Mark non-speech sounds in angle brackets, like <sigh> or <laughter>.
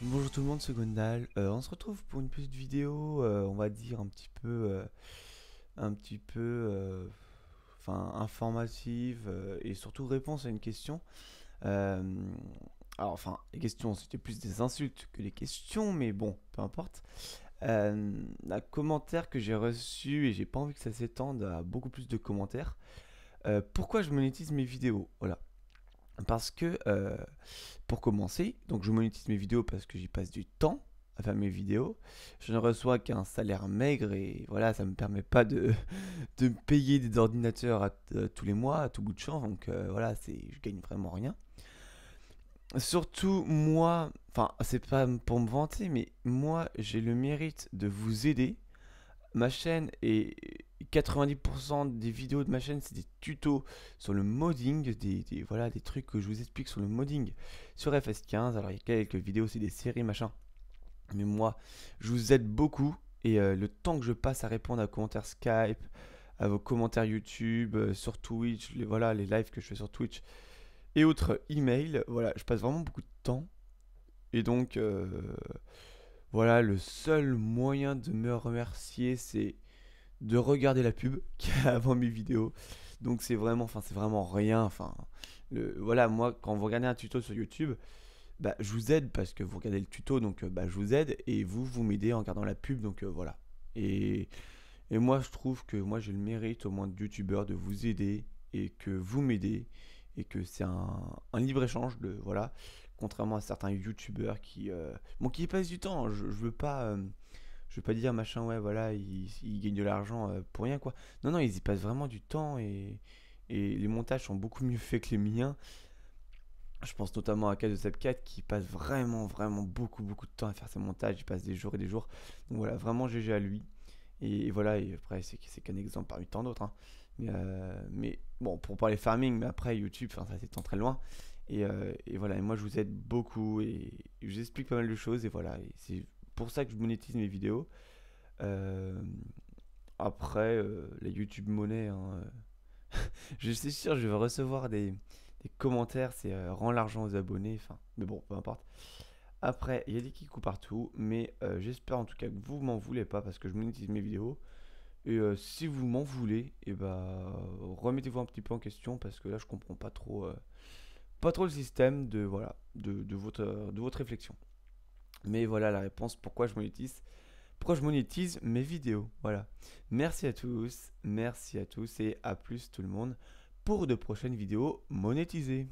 Bonjour tout le monde, c'est Gondal. Euh, on se retrouve pour une petite vidéo, euh, on va dire un petit peu, euh, un petit peu, enfin informative et surtout réponse à une question. alors enfin, les questions, c'était plus des insultes que des questions, mais bon, peu importe. un commentaire que j'ai reçu et j'ai pas envie que ça s'étende à beaucoup plus de commentaires. pourquoi je monétise mes vidéos Voilà. Parce que, euh, pour commencer, donc je monétise mes vidéos parce que j'y passe du temps à faire mes vidéos. Je ne reçois qu'un salaire maigre et voilà, ça ne me permet pas de, <laughs> payer des ordinateurs à, euh, tous les mois, à tout bout de champ. Donc euh, voilà, c'est, je gagne vraiment rien. Surtout, moi, enfin, c'est pas pour me vanter, mais moi, j'ai le mérite de vous aider. Ma chaîne est 90% des vidéos de ma chaîne, c'est des tutos sur le modding, des, voilà, des trucs que je vous explique sur le modding sur FS15. Alors, il y a quelques vidéos, c'est des séries, machin. Mais moi, je vous aide beaucoup. Et euh, le temps que je passe à répondre à vos commentaires Skype, à vos commentaires YouTube, euh, sur Twitch, les, voilà, les lives que je fais sur Twitch et autres emails, voilà, je passe vraiment beaucoup de temps. Et donc, euh, voilà, le seul moyen de me remercier, c'est de regarder la pub <laughs> avant mes vidéos. Donc c'est vraiment, enfin c'est vraiment rien. Enfin, voilà, moi quand vous regardez un tuto sur YouTube, bah, je vous aide parce que vous regardez le tuto, donc euh, bah, je vous aide et vous vous m'aidez en regardant la pub, donc euh, voilà. Et, moi je trouve que moi j'ai le mérite au moins de youtubeur de vous aider et que vous m'aidez et que c'est un, libre échange de voilà. Contrairement à certains youtubeurs qui, euh, bon, qui passent du temps, hein. je, je veux pas pas dire machin, ouais, voilà, il gagne gagnent de l'argent euh, pour rien, quoi. Non, non, ils y passent vraiment du temps et, et les montages sont beaucoup mieux faits que les miens. Je pense notamment à Cas de sep 4 qui passe vraiment, vraiment beaucoup, beaucoup de temps à faire ses montages. Il passe des jours et des jours. Donc voilà, vraiment GG à lui. Et, voilà, et après, c'est, qu'un exemple parmi tant d'autres. Hein. Euh, mais, bon, pour parler farming, mais après YouTube, ça s'étend très loin. Et, euh, et, voilà, et moi je vous aide beaucoup et je vous explique pas mal de choses. Et voilà, c'est pour ça que je monétise mes vidéos. Euh, après, euh, la YouTube monnaie, hein, euh, <laughs> je suis sûr, je vais recevoir des, commentaires, c'est rend l'argent aux abonnés, enfin, mais bon, peu importe. Après, il y a des kikous partout, mais j'espère en tout cas que vous m'en voulez pas parce que je monétise mes vidéos. Et si vous m'en voulez, et eh ben, remettez-vous un petit peu en question parce que là je comprends pas trop, pas trop le système de voilà de votre de votre réflexion. Mais voilà la réponse pourquoi je monétise. Pourquoi je monétise mes vidéos. Voilà. Merci à tous, merci à tous et à plus tout le monde pour de prochaines vidéos monétisées.